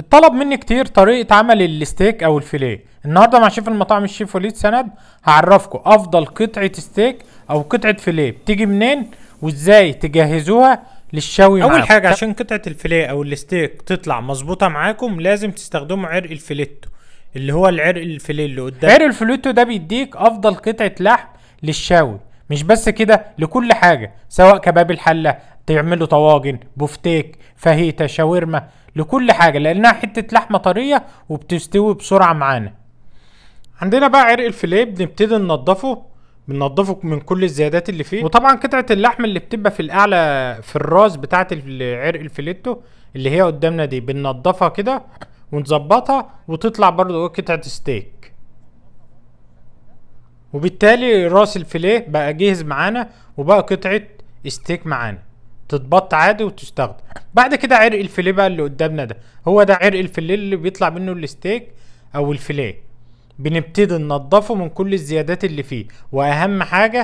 اتطلب مني كتير طريقة عمل الستيك او الفيليه النهاردة مع شيف المطاعم الشيف وليد سند هعرفكم افضل قطعة ستيك او قطعة فيليه بتيجي منين وازاي تجهزوها للشوي معاكم اول حاجة عشان قطعة الفيليه او الستيك تطلع مظبوطة معاكم لازم تستخدموا عرق الفيليتو اللي هو العرق الفيليه اللي قدام عرق الفيليتو ده بيديك افضل قطعة لحم للشوي مش بس كده لكل حاجة سواء كباب الحلة تعملوا طواجن بفتيك فهيتا شاورما لكل حاجة لأنها حتة لحمة طرية وبتستوي بسرعة معانا عندنا بقى عرق الفيليه بنبتدي ننضفه بننضفه من كل الزيادات اللي فيه وطبعا قطعة اللحم اللي بتبقى في الأعلى في الراس بتاعة عرق الفيليتو اللي هي قدامنا دي بننضفها كده ونظبطها وتطلع برضو إيه قطعة ستيك وبالتالي راس الفيليه بقى جاهز معانا وبقى قطعة ستيك معانا تتبط عادي وتستخدم بعد كده عرق الفيليه بقى اللي قدامنا ده هو ده عرق الفيليه اللي بيطلع منه الستيك او الفيليه بنبتدي ننضفه من كل الزيادات اللي فيه واهم حاجه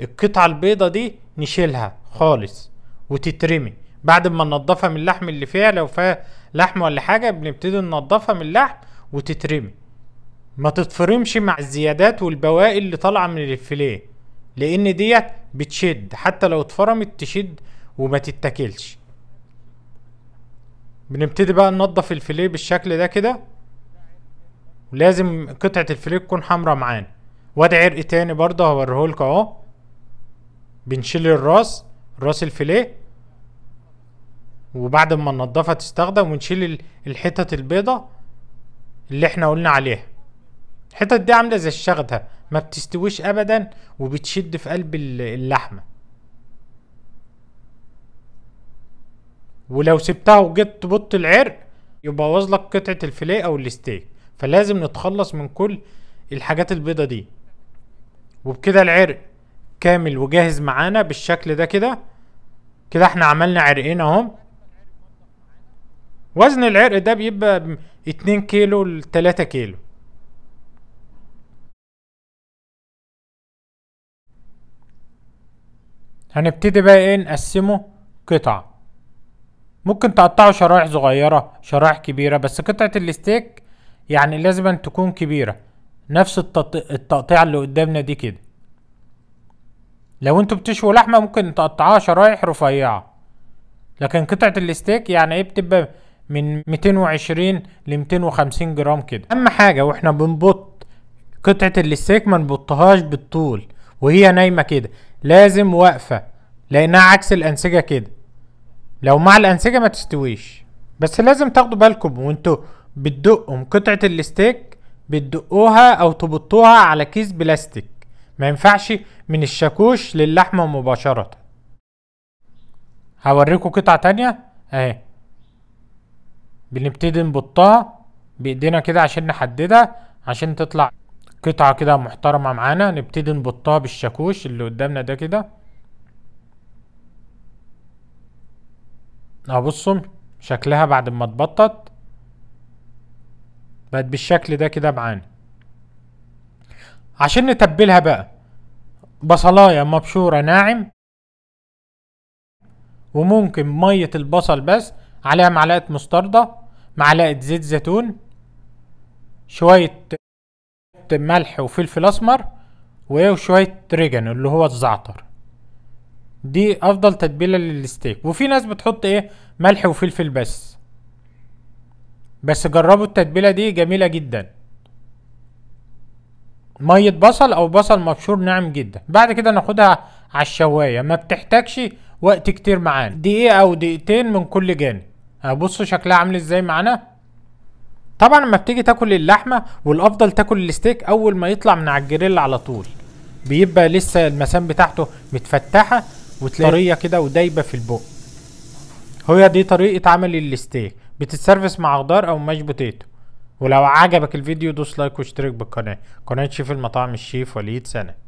القطعه البيضه دي نشيلها خالص وتترمي بعد ما ننضفها من اللحم اللي فيها لو فيها لحم ولا حاجه بنبتدي ننضفها من اللحم وتترمي ما تتفرمش مع الزيادات والبواقي اللي طالعه من الفيليه لان ديت بتشد حتى لو اتفرمت تشد وما تتاكلش بنبتدي بقى ننضف الفيليه بالشكل ده كده ولازم قطعة الفيليه تكون حمرا معانا وادي عرق تاني برضه هوريهولك اهو بنشيل الراس راس الفيليه وبعد ما ننضفها تستخدم ونشيل الحتت البيضة اللي احنا قلنا عليها الحتت دي عاملة زي الشغدة ما بتستويش ابدا وبتشد في قلب اللحمة ولو سبتها وجيت تبط العرق يبوظ لك قطعه الفيليه او الستيك فلازم نتخلص من كل الحاجات البيضه دي وبكده العرق كامل وجاهز معانا بالشكل ده كده كده احنا عملنا عرقين اهم وزن العرق ده بيبقى اتنين كيلو لتلاتة كيلو هنبتدي بقى ايه نقسمه قطع ممكن تقطعه شرايح صغيرة شرايح كبيرة بس قطعة الستيك يعني لازم أن تكون كبيرة نفس التقطيع اللي قدامنا دي كده لو انتوا بتشووا لحمة ممكن تقطعها شرايح رفيعة لكن قطعة الستيك يعني ايه بتبقى من 220 ل 250 جرام كده اهم حاجة واحنا بنبط قطعة الستيك ما نبطهاش بالطول وهي نايمة كده لازم واقفة لانها عكس الانسجة كده لو مع الانسجه ما تستويش بس لازم تاخدوا بالكم وانتوا بتدقوا قطعه الاستيك بتدقوها او تبطوها على كيس بلاستيك ما ينفعش من الشاكوش للحمه مباشره هوريكم قطعه تانية اهي بنبتدي نبطها بايدينا كده عشان نحددها عشان تطلع قطعه كده محترمه معانا نبتدي نبطها بالشاكوش اللي قدامنا ده كده اهو بصوا شكلها بعد ما اتبطت بقت بالشكل ده كده معانا عشان نتبلها بقى بصلايه مبشوره ناعم وممكن ميه البصل بس عليها معلقه مستردة معلقه زيت زيتون شويه ملح وفلفل اسمر وشويه ريجن اللي هو الزعتر دي افضل تتبيله للستيك وفي ناس بتحط ايه ملح وفلفل بس بس جربوا التتبيله دي جميله جدا ميه بصل او بصل مبشور ناعم جدا بعد كده ناخدها على الشوايه ما بتحتاجش وقت كتير معانا دقيقه او دقيقتين من كل جانب هبصوا شكلها عامل ازاي معانا طبعا لما بتيجي تاكل اللحمه والافضل تاكل الستيك اول ما يطلع من على الجريل على طول بيبقى لسه المسام بتاعته متفتحه وتلاقي طريه كده ودايبه في البق هي دي طريقه عمل الستيك بتتسرفس مع خضار او ماش بوتيتو ولو عجبك الفيديو دوس لايك واشترك بالقناه قناه شيف المطاعم الشيف وليد سند